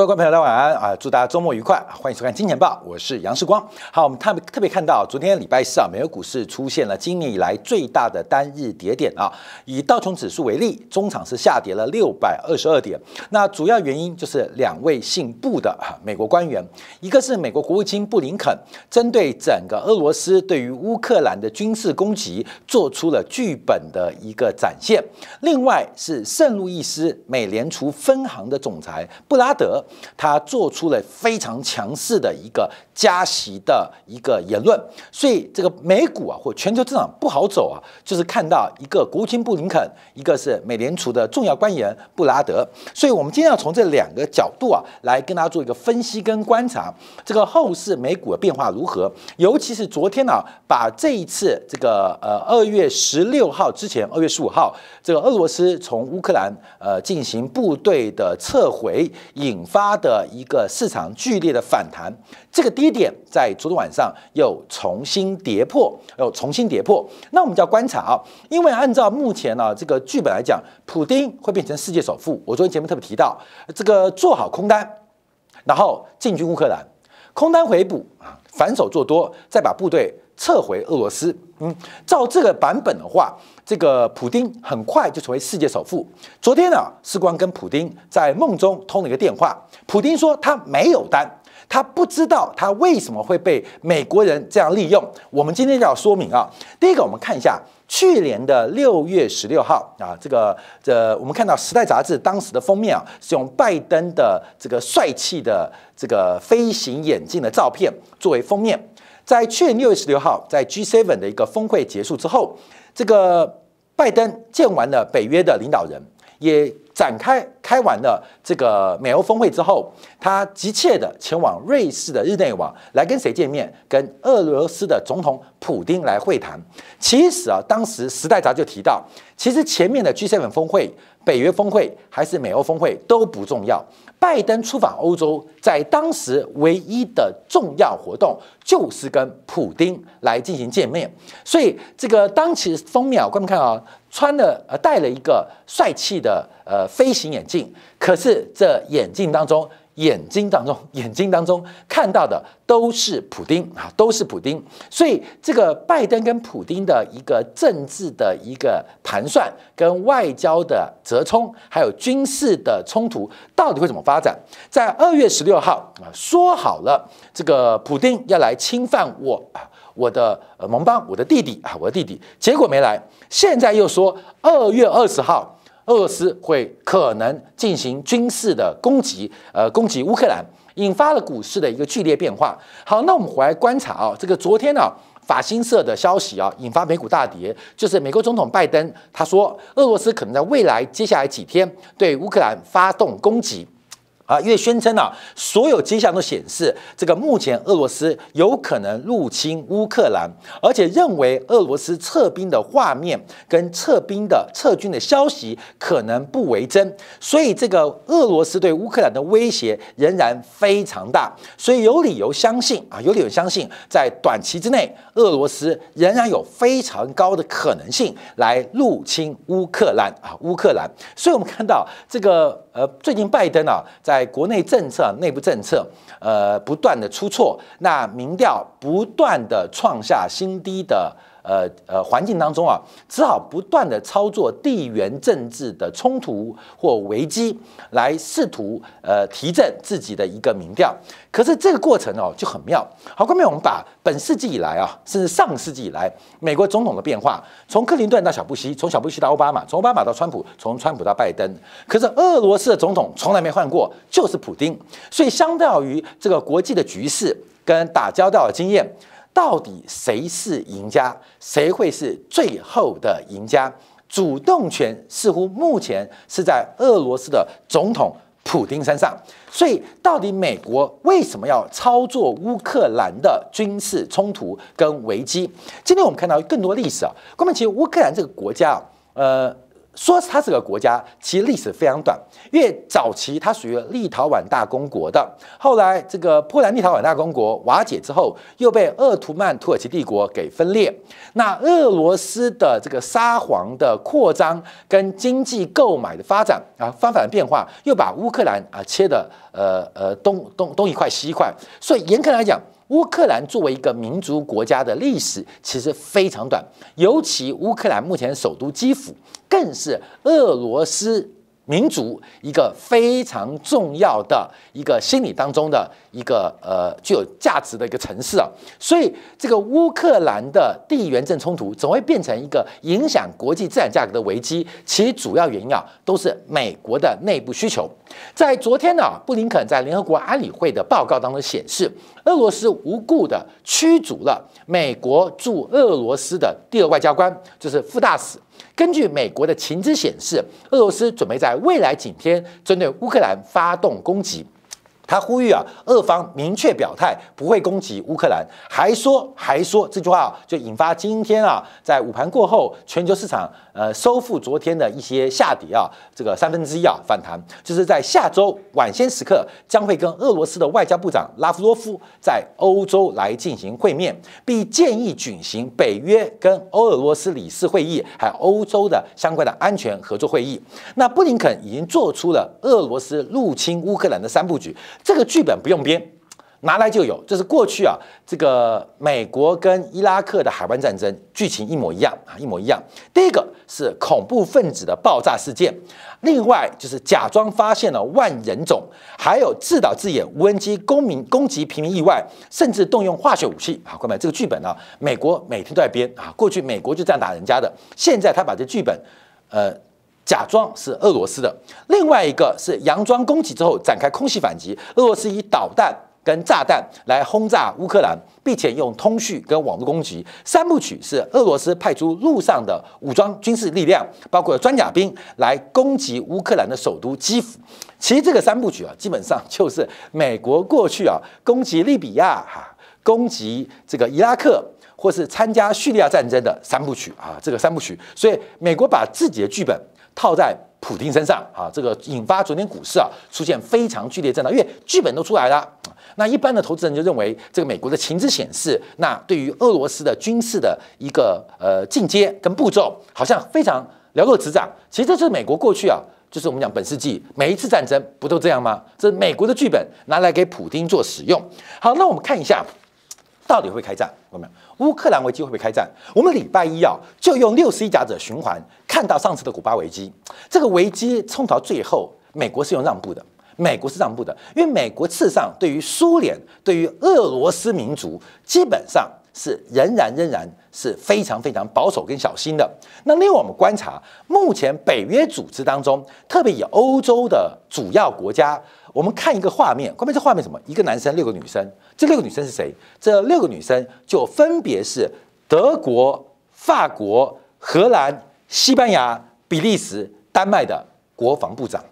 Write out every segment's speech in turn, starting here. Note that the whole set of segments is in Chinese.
各位朋友，大家晚安啊！祝大家周末愉快，欢迎收看《金钱报》，我是杨世光。好，我们特特别看到昨天礼拜四啊，美国股市出现了今年以来最大的单日跌点啊。以道琼指数为例，中场是下跌了六百二十二点。那主要原因就是两位姓布的美国官员，一个是美国国务卿布林肯，针对整个俄罗斯对于乌克兰的军事攻击做出了剧本的一个展现；另外是圣路易斯美联储分行的总裁布拉德。他做出了非常强势的一个加息的一个言论，所以这个美股啊或全球市场不好走啊，就是看到一个国务卿布林肯，一个是美联储的重要官员布拉德，所以我们今天要从这两个角度啊来跟大家做一个分析跟观察，这个后市美股的变化如何，尤其是昨天呢，把这一次这个呃二月十六号之前二月十五号这个俄罗斯从乌克兰呃进行部队的撤回引。发的一个市场剧烈的反弹，这个低点在昨天晚上又重新跌破，又重新跌破。那我们就要观察啊，因为按照目前呢这个剧本来讲，普京会变成世界首富。我昨天节目特别提到，这个做好空单，然后进军乌克兰，空单回补啊，反手做多，再把部队。撤回俄罗斯，嗯，照这个版本的话，这个普京很快就成为世界首富。昨天呢，世光跟普京在梦中通了一个电话，普京说他没有单，他不知道他为什么会被美国人这样利用。我们今天就要说明啊，第一个，我们看一下去年的六月十六号啊，这个，这我们看到《时代》杂志当时的封面啊，是用拜登的这个帅气的这个飞行眼镜的照片作为封面。在去年六月十六号，在 G7 的一个峰会结束之后，这个拜登见完了北约的领导人，也展开开完了这个美欧峰会之后，他急切的前往瑞士的日内瓦来跟谁见面？跟俄罗斯的总统普京来会谈。其实啊，当时《时代》杂志提到，其实前面的 G7 峰会。北约峰会还是美欧峰会都不重要。拜登出访欧洲，在当时唯一的重要活动就是跟普京来进行见面。所以，这个当起封面，我们看啊，穿了呃，戴了一个帅气的呃飞行眼镜，可是这眼镜当中。眼睛当中，眼睛当中看到的都是普丁啊，都是普丁。所以这个拜登跟普丁的一个政治的一个盘算，跟外交的折冲，还有军事的冲突，到底会怎么发展？在二月十六号啊，说好了这个普丁要来侵犯我啊，我的呃盟邦，我的弟弟啊，我的弟弟，结果没来。现在又说二月二十号。俄罗斯会可能进行军事的攻击，呃，攻击乌克兰，引发了股市的一个剧烈变化。好，那我们回来观察啊，这个昨天呢，法新社的消息啊，引发美股大跌，就是美国总统拜登他说，俄罗斯可能在未来接下来几天对乌克兰发动攻击。啊，因为宣称啊，所有迹象都显示，这个目前俄罗斯有可能入侵乌克兰，而且认为俄罗斯撤兵的画面跟撤兵的撤军的消息可能不为真，所以这个俄罗斯对乌克兰的威胁仍然非常大，所以有理由相信啊，有理由相信，在短期之内，俄罗斯仍然有非常高的可能性来入侵乌克兰啊，乌克兰。所以我们看到这个呃，最近拜登啊，在在国内政策、内部政策，呃，不断的出错，那民调不断的创下新低的。呃呃，环境当中啊，只好不断的操作地缘政治的冲突或危机，来试图呃提振自己的一个民调。可是这个过程哦就很妙。好，后面我们把本世纪以来啊，甚至上世纪以来美国总统的变化，从克林顿到小布希，从小布希到奥巴马，从奥巴马到川普，从川普到拜登。可是俄罗斯的总统从来没换过，就是普京。所以，相较于这个国际的局势跟打交道的经验。到底谁是赢家？谁会是最后的赢家？主动权似乎目前是在俄罗斯的总统普京身上。所以，到底美国为什么要操作乌克兰的军事冲突跟危机？今天我们看到更多历史啊，那么其实乌克兰这个国家啊，呃。说它是个国家，其历史非常短，因为早期它属于立陶宛大公国的，后来这个波兰立陶宛大公国瓦解之后，又被鄂图曼土耳其帝国给分裂。那俄罗斯的这个沙皇的扩张跟经济购买的发展啊，方法的变化，又把乌克兰啊切的呃呃东东东一块西一块，所以严格来讲。乌克兰作为一个民族国家的历史其实非常短，尤其乌克兰目前首都基辅更是俄罗斯。民族一个非常重要的一个心理当中的一个呃具有价值的一个城市啊，所以这个乌克兰的地缘政冲突总会变成一个影响国际自然价格的危机，其主要原因啊都是美国的内部需求。在昨天呢，布林肯在联合国安理会的报告当中显示，俄罗斯无故的驱逐了美国驻俄罗斯的第二外交官，就是副大使。根据美国的情资显示，俄罗斯准备在未来几天针对乌克兰发动攻击。他呼吁啊，俄方明确表态不会攻击乌克兰，还说还说这句话啊，就引发今天啊，在午盘过后，全球市场呃收复昨天的一些下跌啊，这个三分之一啊反弹，就是在下周晚些时刻将会跟俄罗斯的外交部长拉夫罗夫在欧洲来进行会面，并建议举行北约跟欧俄罗斯理事会议，还有欧洲的相关的安全合作会议。那布林肯已经做出了俄罗斯入侵乌克兰的三部曲。这个剧本不用编，拿来就有。就是过去啊，这个美国跟伊拉克的海湾战争剧情一模一样啊，一模一样。第一个是恐怖分子的爆炸事件，另外就是假装发现了万人种，还有自导自演无人机攻民攻击平民意外，甚至动用化学武器啊。各位，这个剧本呢，美国每天都在编啊。过去美国就这样打人家的，现在他把这剧本，呃。假装是俄罗斯的，另外一个是佯装攻击之后展开空袭反击，俄罗斯以导弹跟炸弹来轰炸乌克兰，并且用通讯跟网络攻击。三部曲是俄罗斯派出陆上的武装军事力量，包括装甲兵来攻击乌克兰的首都基辅。其实这个三部曲啊，基本上就是美国过去啊攻击利比亚、哈攻击这个伊拉克，或是参加叙利亚战争的三部曲啊，这个三部曲。所以美国把自己的剧本。套在普京身上啊，这个引发昨天股市啊出现非常剧烈震荡，因为剧本都出来了。那一般的投资人就认为，这个美国的情资显示，那对于俄罗斯的军事的一个呃进阶跟步骤，好像非常了若指掌。其实这是美国过去啊，就是我们讲本世纪每一次战争不都这样吗？这是美国的剧本拿来给普京做使用。好，那我们看一下。到底会开战？有没有乌克兰危机？会不会开战？我们礼拜一啊，就用六十一甲者循环，看到上次的古巴危机，这个危机冲到最后，美国是有让步的，美国是让步的，因为美国事实上对于苏联、对于俄罗斯民族，基本上是仍然仍然是非常非常保守跟小心的。那另外我们观察，目前北约组织当中，特别以欧洲的主要国家。我们看一个画面，画面这画面什么？一个男生，六个女生。这六个女生是谁？这六个女生就分别是德国、法国、荷兰、西班牙、比利时、丹麦的国防部长，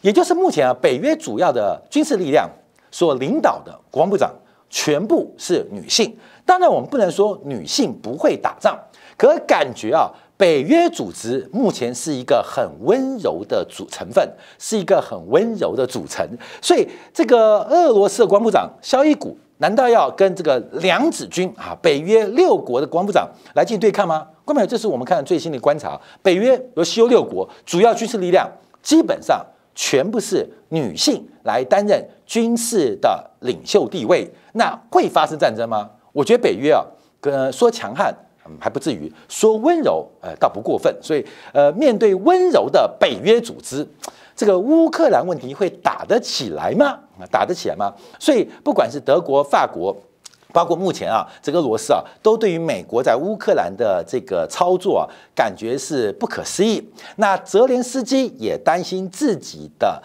也就是目前啊北约主要的军事力量所领导的国防部长全部是女性。当然，我们不能说女性不会打仗，可感觉啊。北约组织目前是一个很温柔的组成分，是一个很温柔的组成，所以这个俄罗斯国防部长肖伊古难道要跟这个两子军啊，北约六国的国防部长来进行对抗吗？朋友，这是我们看最新的观察，北约和西欧六国主要军事力量基本上全部是女性来担任军事的领袖地位，那会发生战争吗？我觉得北约啊，跟说强悍。还不至于说温柔，呃，倒不过分。所以，呃，面对温柔的北约组织，这个乌克兰问题会打得起来吗？打得起来吗？所以，不管是德国、法国，包括目前啊，整个俄罗斯啊，都对于美国在乌克兰的这个操作，感觉是不可思议。那泽连斯基也担心自己的。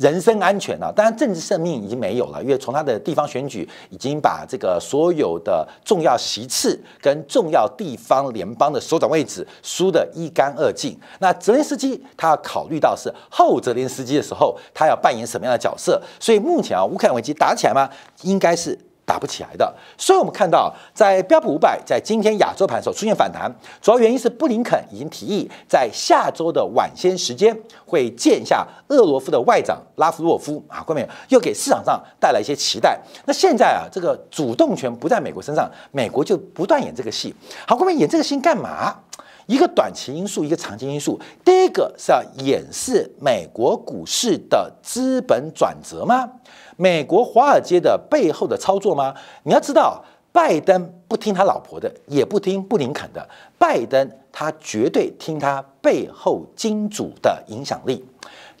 人身安全啊，当然政治生命已经没有了，因为从他的地方选举已经把这个所有的重要席次跟重要地方联邦的首长位置输得一干二净。那泽连斯基他要考虑到是后泽连斯基的时候，他要扮演什么样的角色？所以目前啊，乌克兰危机打起来吗？应该是。打不起来的，所以我们看到，在标普五百在今天亚洲盘的时候出现反弹，主要原因是布林肯已经提议在下周的晚些时间会见一下俄罗夫的外长拉夫洛夫啊，各位又给市场上带来一些期待。那现在啊，这个主动权不在美国身上，美国就不断演这个戏。好，各位演这个戏干嘛？一个短期因素，一个长期因素。第一个是要演示美国股市的资本转折吗？美国华尔街的背后的操作吗？你要知道，拜登不听他老婆的，也不听布林肯的，拜登他绝对听他背后金主的影响力。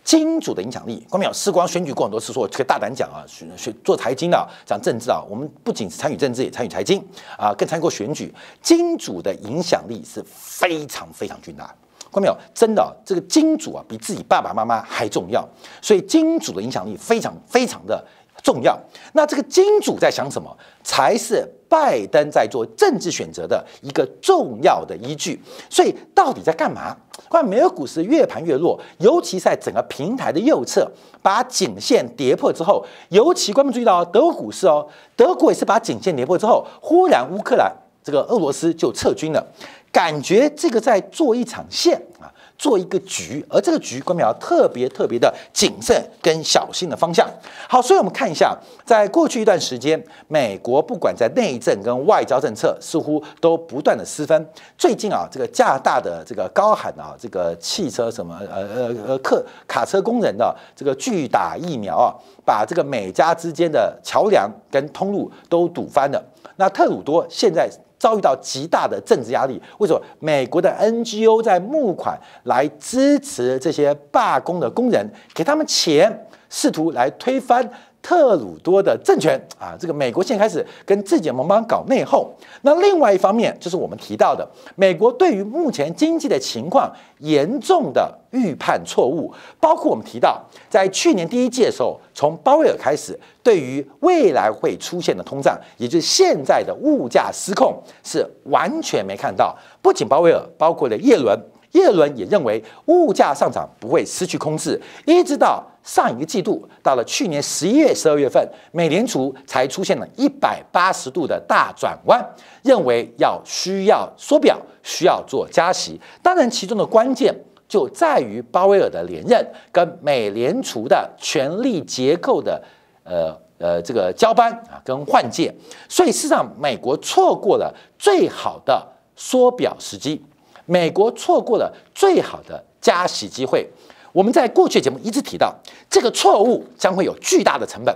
金主的影响力，关明晓，事光选举过很多次，说我可以大胆讲啊，选选做财经的讲政治啊，我们不仅是参与政治，也参与财经啊，更参与过选举。金主的影响力是非常非常巨大。看没有，真的，这个金主啊比自己爸爸妈妈还重要，所以金主的影响力非常非常的重要。那这个金主在想什么，才是拜登在做政治选择的一个重要的依据。所以到底在干嘛？看美国股市越盘越弱，尤其在整个平台的右侧，把颈线跌破之后，尤其观众注意到，德国股市哦，德国也是把颈线跌破之后，忽然乌克兰这个俄罗斯就撤军了。感觉这个在做一场线啊，做一个局，而这个局，官僚特别特别的谨慎跟小心的方向。好，所以我们看一下，在过去一段时间，美国不管在内政跟外交政策，似乎都不断的失分。最近啊，这个加大的这个高喊啊，这个汽车什么呃呃呃客卡车工人的这个拒打疫苗啊，把这个美加之间的桥梁跟通路都堵翻了。那特鲁多现在。遭遇到极大的政治压力，为什么美国的 NGO 在募款来支持这些罢工的工人，给他们钱，试图来推翻？特鲁多的政权啊，这个美国现在开始跟自己的盟邦搞内讧。那另外一方面，就是我们提到的，美国对于目前经济的情况严重的预判错误，包括我们提到，在去年第一届的时候，从鲍威尔开始，对于未来会出现的通胀，也就是现在的物价失控，是完全没看到。不仅鲍威尔，包括了耶伦，耶伦也认为物价上涨不会失去控制，一直到。上一个季度到了去年十一月、十二月份，美联储才出现了一百八十度的大转弯，认为要需要缩表、需要做加息。当然，其中的关键就在于鲍威尔的连任跟美联储的权力结构的呃呃这个交班啊，跟换届。所以，事实上，美国错过了最好的缩表时机，美国错过了最好的加息机会。我们在过去节目一直提到，这个错误将会有巨大的成本，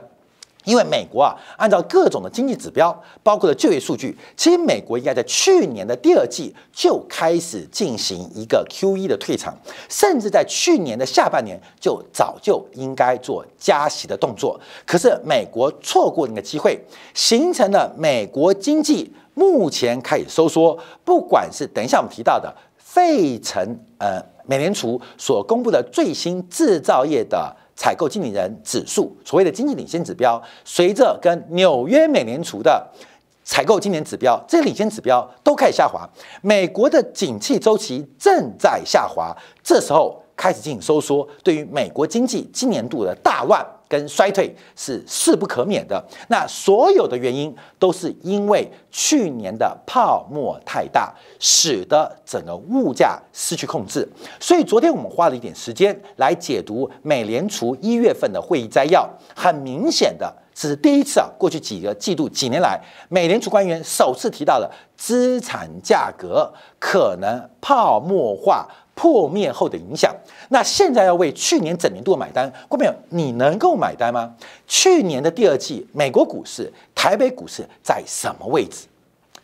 因为美国啊，按照各种的经济指标，包括了就业数据，其实美国应该在去年的第二季就开始进行一个 Q1 的退场，甚至在去年的下半年就早就应该做加息的动作。可是美国错过那个机会，形成了美国经济目前开始收缩。不管是等一下我们提到的费城，呃。美联储所公布的最新制造业的采购经理人指数，所谓的经济领先指标，随着跟纽约美联储的采购今年指标这些领先指标都开始下滑，美国的景气周期正在下滑，这时候开始进行收缩，对于美国经济今年度的大乱。跟衰退是势不可免的。那所有的原因都是因为去年的泡沫太大，使得整个物价失去控制。所以昨天我们花了一点时间来解读美联储一月份的会议摘要，很明显的只是第一次啊，过去几个季度、几年来，美联储官员首次提到了资产价格可能泡沫化。破灭后的影响，那现在要为去年整年度买单，郭美友，你能够买单吗？去年的第二季，美国股市、台北股市在什么位置？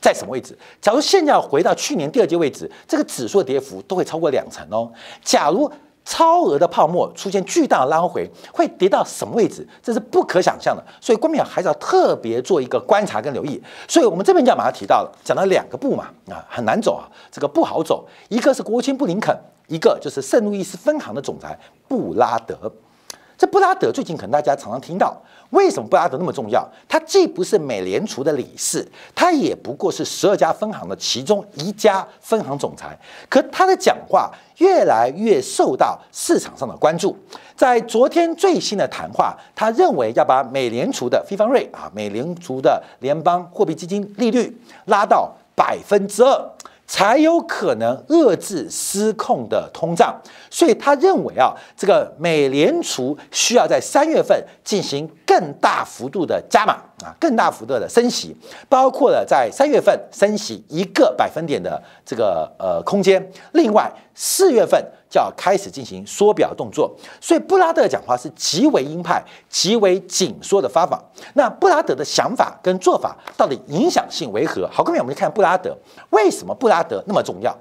在什么位置？假如现在要回到去年第二季位置，这个指数的跌幅都会超过两成哦。假如。超额的泡沫出现巨大的拉回，会跌到什么位置？这是不可想象的，所以关民还是要特别做一个观察跟留意。所以我们这边就要马上提到了，讲到两个步嘛，啊，很难走啊，这个不好走。一个是国务卿布林肯，一个就是圣路易斯分行的总裁布拉德。这布拉德最近可能大家常常听到，为什么布拉德那么重要？他既不是美联储的理事，他也不过是十二家分行的其中一家分行总裁。可他的讲话越来越受到市场上的关注。在昨天最新的谈话，他认为要把美联储的非方瑞啊，美联储的联邦货币基金利率拉到百分之二。才有可能遏制失控的通胀，所以他认为啊，这个美联储需要在三月份进行更大幅度的加码啊，更大幅度的升息，包括了在三月份升息一个百分点的这个呃空间。另外，四月份。就要开始进行缩表动作，所以布拉德讲话是极为鹰派、极为紧缩的发法。那布拉德的想法跟做法到底影响性为何？好，后面我们就看布拉德为什么布拉德那么重要。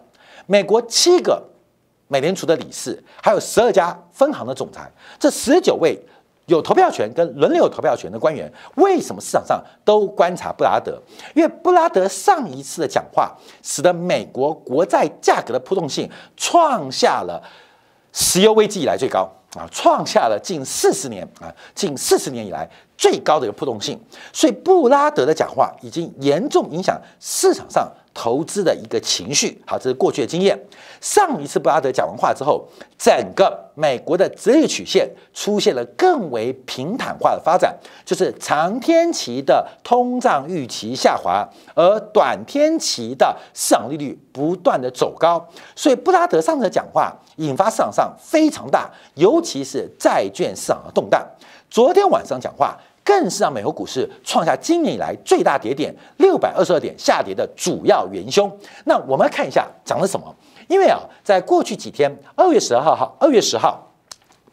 美国七个美联储的理事，还有十二家分行的总裁，这十九位。有投票权跟轮流投票权的官员，为什么市场上都观察布拉德？因为布拉德上一次的讲话，使得美国国债价格的波动性创下了石油危机以来最高啊，创下了近四十年啊近四十年以来最高的一个波动性。所以布拉德的讲话已经严重影响市场上。投资的一个情绪，好，这是过去的经验。上一次布拉德讲完话之后，整个美国的利率曲线出现了更为平坦化的发展，就是长天期的通胀预期下滑，而短天期的市场利率不断的走高。所以布拉德上次讲话引发市场上非常大，尤其是债券市场的动荡。昨天晚上讲话。更是让美国股市创下今年以来最大跌点，六百二十二点下跌的主要元凶。那我们来看一下讲了什么？因为啊，在过去几天，二月十二号哈，二月十号，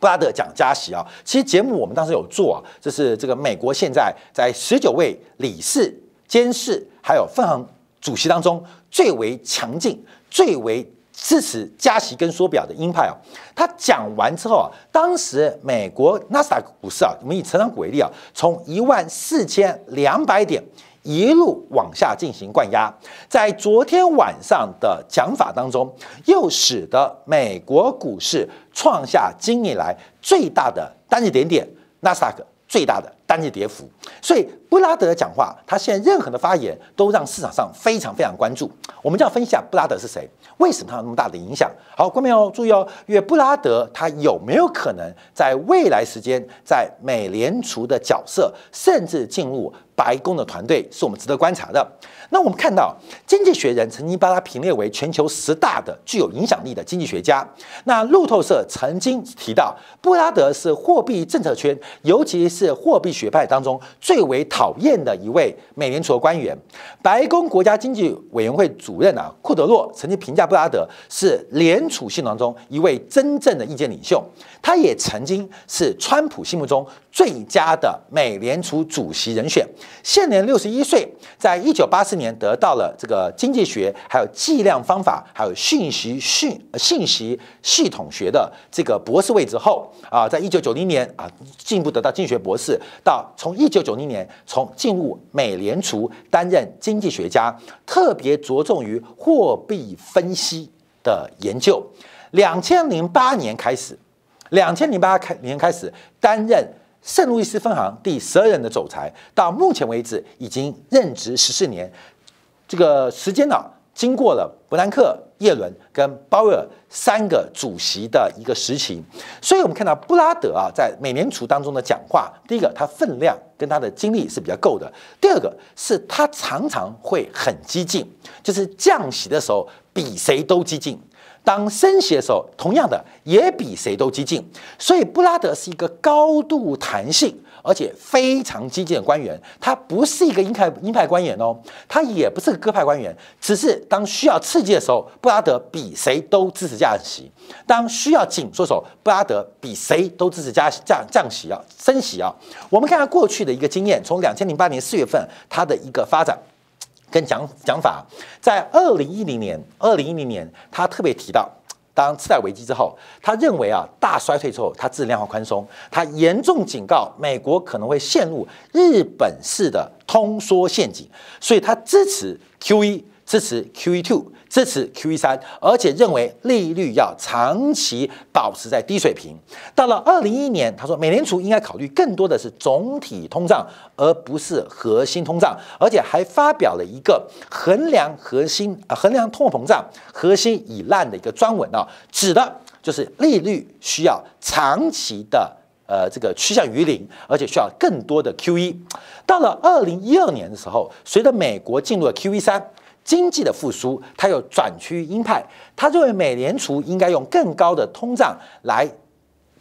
布拉德讲加息啊。其实节目我们当时有做，啊，就是这个美国现在在十九位理事、监事还有分行主席当中最为强劲、最为。支持加息跟缩表的鹰派啊，他讲完之后啊，当时美国纳斯达克股市啊，我们以成长股为例啊，从一万四千两百点一路往下进行灌压，在昨天晚上的讲法当中，又使得美国股市创下今年以来最大的单日点点，纳斯达克最大的单日跌幅，所以。布拉德讲话，他现在任何的发言都让市场上非常非常关注。我们就要分析下布拉德是谁，为什么他有那么大的影响。好，观众朋友注意哦，因为布拉德他有没有可能在未来时间在美联储的角色，甚至进入白宫的团队，是我们值得观察的。那我们看到，《经济学人》曾经把他评列为全球十大的具有影响力的经济学家。那路透社曾经提到，布拉德是货币政策圈，尤其是货币学派当中最为。讨厌的一位美联储的官员，白宫国家经济委员会主任啊，库德洛曾经评价布拉德是联储系统中一位真正的意见领袖。他也曾经是川普心目中最佳的美联储主席人选。现年六十一岁，在一九八四年得到了这个经济学、还有计量方法、还有信息讯信息系统学的这个博士位置后啊，在一九九零年啊，进一步得到经济学博士，到从一九九零年。从进入美联储担任经济学家，特别着重于货币分析的研究。两千零八年开始，两千零八开年开始担任圣路易斯分行第十二任的总裁，到目前为止已经任职十四年。这个时间呢，经过了伯南克。耶伦跟鲍威尔三个主席的一个实情，所以我们看到布拉德啊在美联储当中的讲话，第一个他分量跟他的精力是比较够的，第二个是他常常会很激进，就是降息的时候比谁都激进，当升息的时候同样的也比谁都激进，所以布拉德是一个高度弹性。而且非常激进的官员，他不是一个鹰派鹰派官员哦，他也不是个鸽派官员，只是当需要刺激的时候，布拉德比谁都支持降息；当需要紧缩时候，布拉德比谁都支持加降降息啊，升息啊。我们看看过去的一个经验，从两千零八年四月份他的一个发展跟讲讲法，在二零一零年二零一零年，他特别提到。当次贷危机之后，他认为啊，大衰退之后，他质量化宽松，他严重警告美国可能会陷入日本式的通缩陷阱，所以他支持 Q E。支持 Q E two，支持 Q E 三，而且认为利率要长期保持在低水平。到了二零一一年，他说美联储应该考虑更多的是总体通胀，而不是核心通胀，而且还发表了一个衡量核心、衡量通货膨胀核心已烂的一个专文啊，指的就是利率需要长期的呃这个趋向于零，而且需要更多的 Q E。到了二零一二年的时候，随着美国进入了 Q E 三。经济的复苏，他又转趋鹰派，他认为美联储应该用更高的通胀来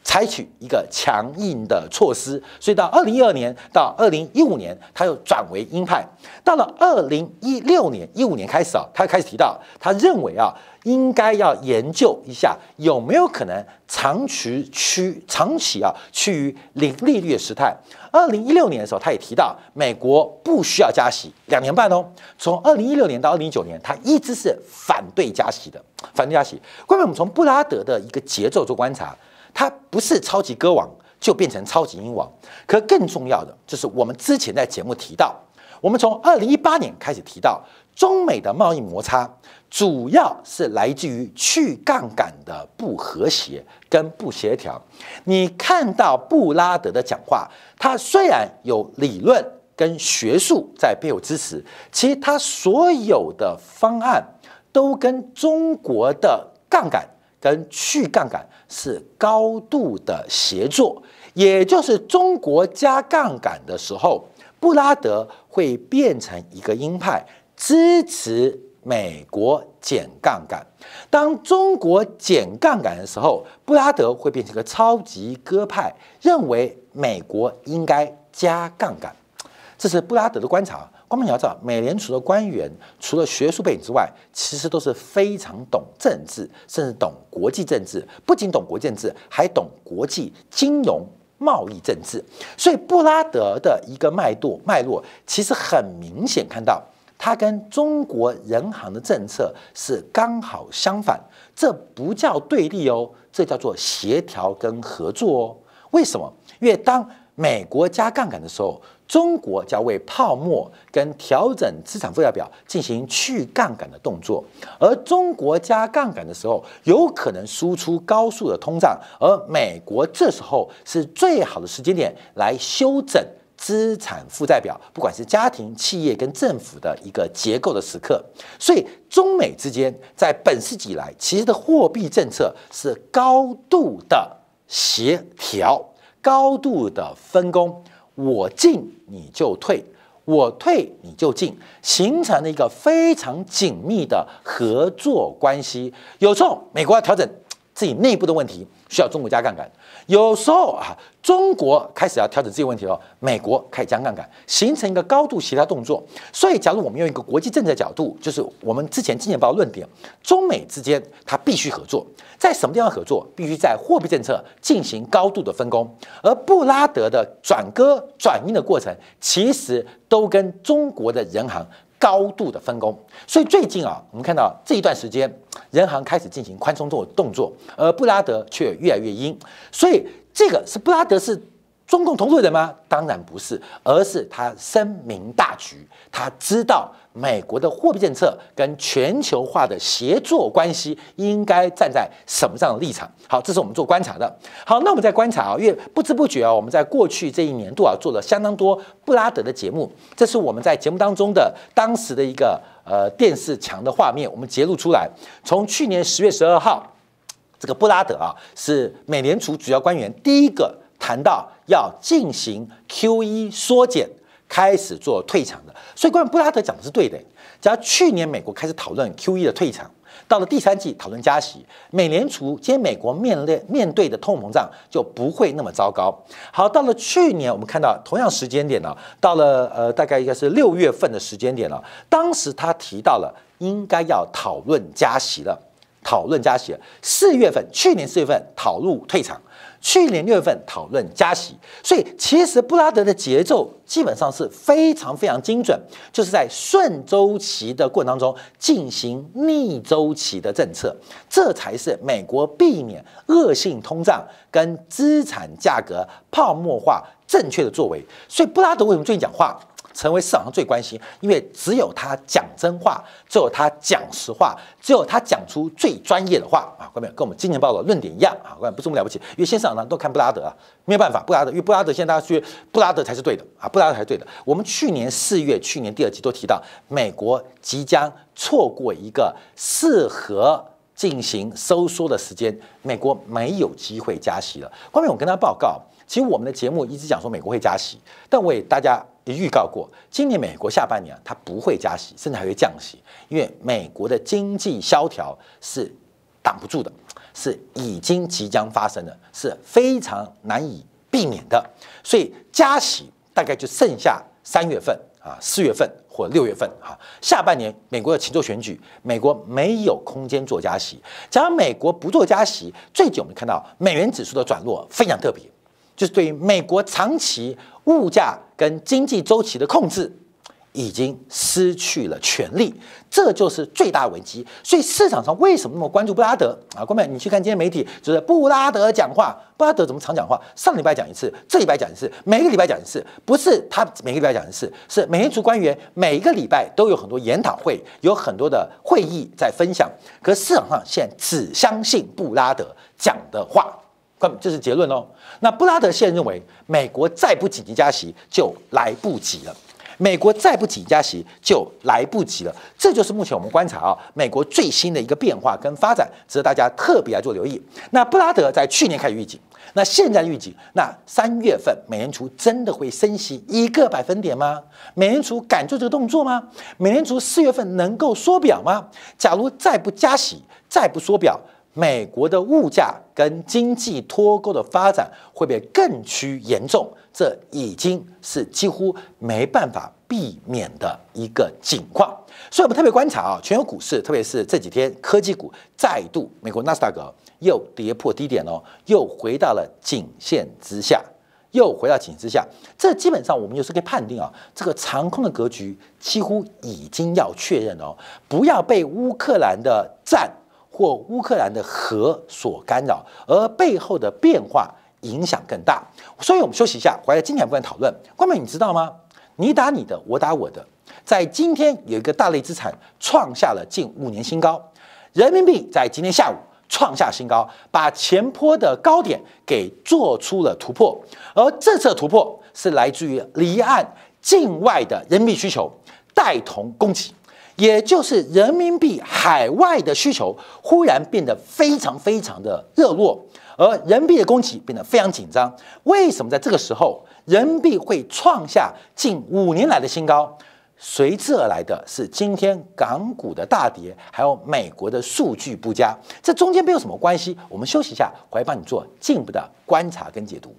采取一个强硬的措施，所以到二零一二年到二零一五年，他又转为鹰派。到了二零一六年一五年开始啊，他开始提到，他认为啊。应该要研究一下有没有可能长期趋长期啊趋于零利率的时态。二零一六年的时候，他也提到美国不需要加息两年半哦。从二零一六年到二零一九年，他一直是反对加息的，反对加息。关于我们从布拉德的一个节奏做观察，他不是超级歌王就变成超级英王。可更重要的就是我们之前在节目提到，我们从二零一八年开始提到中美的贸易摩擦。主要是来自于去杠杆的不和谐跟不协调。你看到布拉德的讲话，他虽然有理论跟学术在背后支持，其实他所有的方案都跟中国的杠杆跟去杠杆是高度的协作。也就是中国加杠杆的时候，布拉德会变成一个鹰派，支持。美国减杠杆，当中国减杠杆的时候，布拉德会变成一个超级鸽派，认为美国应该加杠杆。这是布拉德的观察。光明，你要知道，美联储的官员除了学术背景之外，其实都是非常懂政治，甚至懂国际政治。不仅懂国际政治，还懂国际金融、贸易政治。所以布拉德的一个脉度脉络，其实很明显看到。它跟中国人行的政策是刚好相反，这不叫对立哦，这叫做协调跟合作哦。为什么？因为当美国加杠杆的时候，中国就要为泡沫跟调整资产负债表进行去杠杆的动作；而中国加杠杆的时候，有可能输出高速的通胀，而美国这时候是最好的时间点来修整。资产负债表，不管是家庭、企业跟政府的一个结构的时刻，所以中美之间在本世纪以来，其实的货币政策是高度的协调、高度的分工。我进你就退，我退你就进，形成了一个非常紧密的合作关系。有时候美国要调整。自己内部的问题需要中国加杠杆，有时候啊，中国开始要调整自己问题了，美国开始降杠杆，形成一个高度协调动作。所以，假如我们用一个国际政策角度，就是我们之前今年报论点，中美之间它必须合作，在什么地方合作？必须在货币政策进行高度的分工，而布拉德的转割转运的过程，其实都跟中国的人行。高度的分工，所以最近啊，我们看到这一段时间，人行开始进行宽松做动作，而布拉德却越来越阴。所以这个是布拉德是。中共同路人吗？当然不是，而是他深明大局，他知道美国的货币政策跟全球化的协作关系应该站在什么样的立场。好，这是我们做观察的。好，那我们在观察啊，因为不知不觉啊，我们在过去这一年度啊做了相当多布拉德的节目。这是我们在节目当中的当时的一个呃电视墙的画面，我们揭露出来。从去年十月十二号，这个布拉德啊是美联储主要官员第一个谈到。要进行 Q E 缩减，开始做退场的，所以关于布拉德讲的是对的。只要去年美国开始讨论 Q E 的退场，到了第三季讨论加息，美联储及美国面对面对的通膨胀就不会那么糟糕。好，到了去年我们看到同样时间点了，到了呃大概应该是六月份的时间点了，当时他提到了应该要讨论加息了，讨论加息。四月份去年四月份讨论退场。去年六月份讨论加息，所以其实布拉德的节奏基本上是非常非常精准，就是在顺周期的过程当中进行逆周期的政策，这才是美国避免恶性通胀跟资产价格泡沫化正确的作为。所以布拉德为什么最近讲话？成为市场上最关心，因为只有他讲真话，只有他讲实话，只有他讲出最专业的话啊！关冕跟我们今年报的论点一样啊！关冕不是我们了不起，因为现在市场上都看布拉德啊，没有办法，布拉德，因为布拉德现在大家去布拉德才是对的啊！布拉德才是对的。我们去年四月、去年第二期都提到，美国即将错过一个适合进行收缩的时间，美国没有机会加息了。后面我跟他报告，其实我们的节目一直讲说美国会加息，但我也大家。预告过，今年美国下半年啊，它不会加息，甚至还会降息，因为美国的经济萧条是挡不住的，是已经即将发生的，是非常难以避免的。所以加息大概就剩下三月份啊、四月份或六月份哈。下半年美国要去做选举，美国没有空间做加息。假如美国不做加息，最久我们看到美元指数的转弱非常特别，就是对美国长期物价。跟经济周期的控制已经失去了权力，这就是最大危机。所以市场上为什么那么关注布拉德啊？官妹，你去看今天媒体，就是布拉德讲话。布拉德怎么常讲话？上礼拜讲一次，这礼拜讲一次，每个礼拜讲一次。不是他每个礼拜讲一次，是美联储官员每一个礼拜都有很多研讨会，有很多的会议在分享。可市场上现只相信布拉德讲的话。这这是结论哦。那布拉德现在认为，美国再不紧急加息就来不及了。美国再不紧急加息就来不及了。这就是目前我们观察啊，美国最新的一个变化跟发展，值得大家特别来做留意。那布拉德在去年开始预警，那现在预警，那三月份美联储真的会升息一个百分点吗？美联储敢做这个动作吗？美联储四月份能够缩表吗？假如再不加息，再不缩表。美国的物价跟经济脱钩的发展会被更趋严重，这已经是几乎没办法避免的一个情况。所以，我们特别观察啊，全球股市，特别是这几天科技股再度，美国纳斯达克又跌破低点哦，又回到了颈线之下，又回到颈线之下。这基本上我们就是可以判定啊，这个长空的格局几乎已经要确认哦，不要被乌克兰的战。或乌克兰的核所干扰，而背后的变化影响更大。所以我们休息一下，回来今天部分讨论。关美，你知道吗？你打你的，我打我的。在今天有一个大类资产创下了近五年新高，人民币在今天下午创下新高，把前坡的高点给做出了突破。而这次突破是来自于离岸境外的人民币需求带动供给。也就是人民币海外的需求忽然变得非常非常的热络，而人民币的供给变得非常紧张。为什么在这个时候人民币会创下近五年来的新高？随之而来的是今天港股的大跌，还有美国的数据不佳，这中间没有什么关系。我们休息一下，回来帮你做进一步的观察跟解读。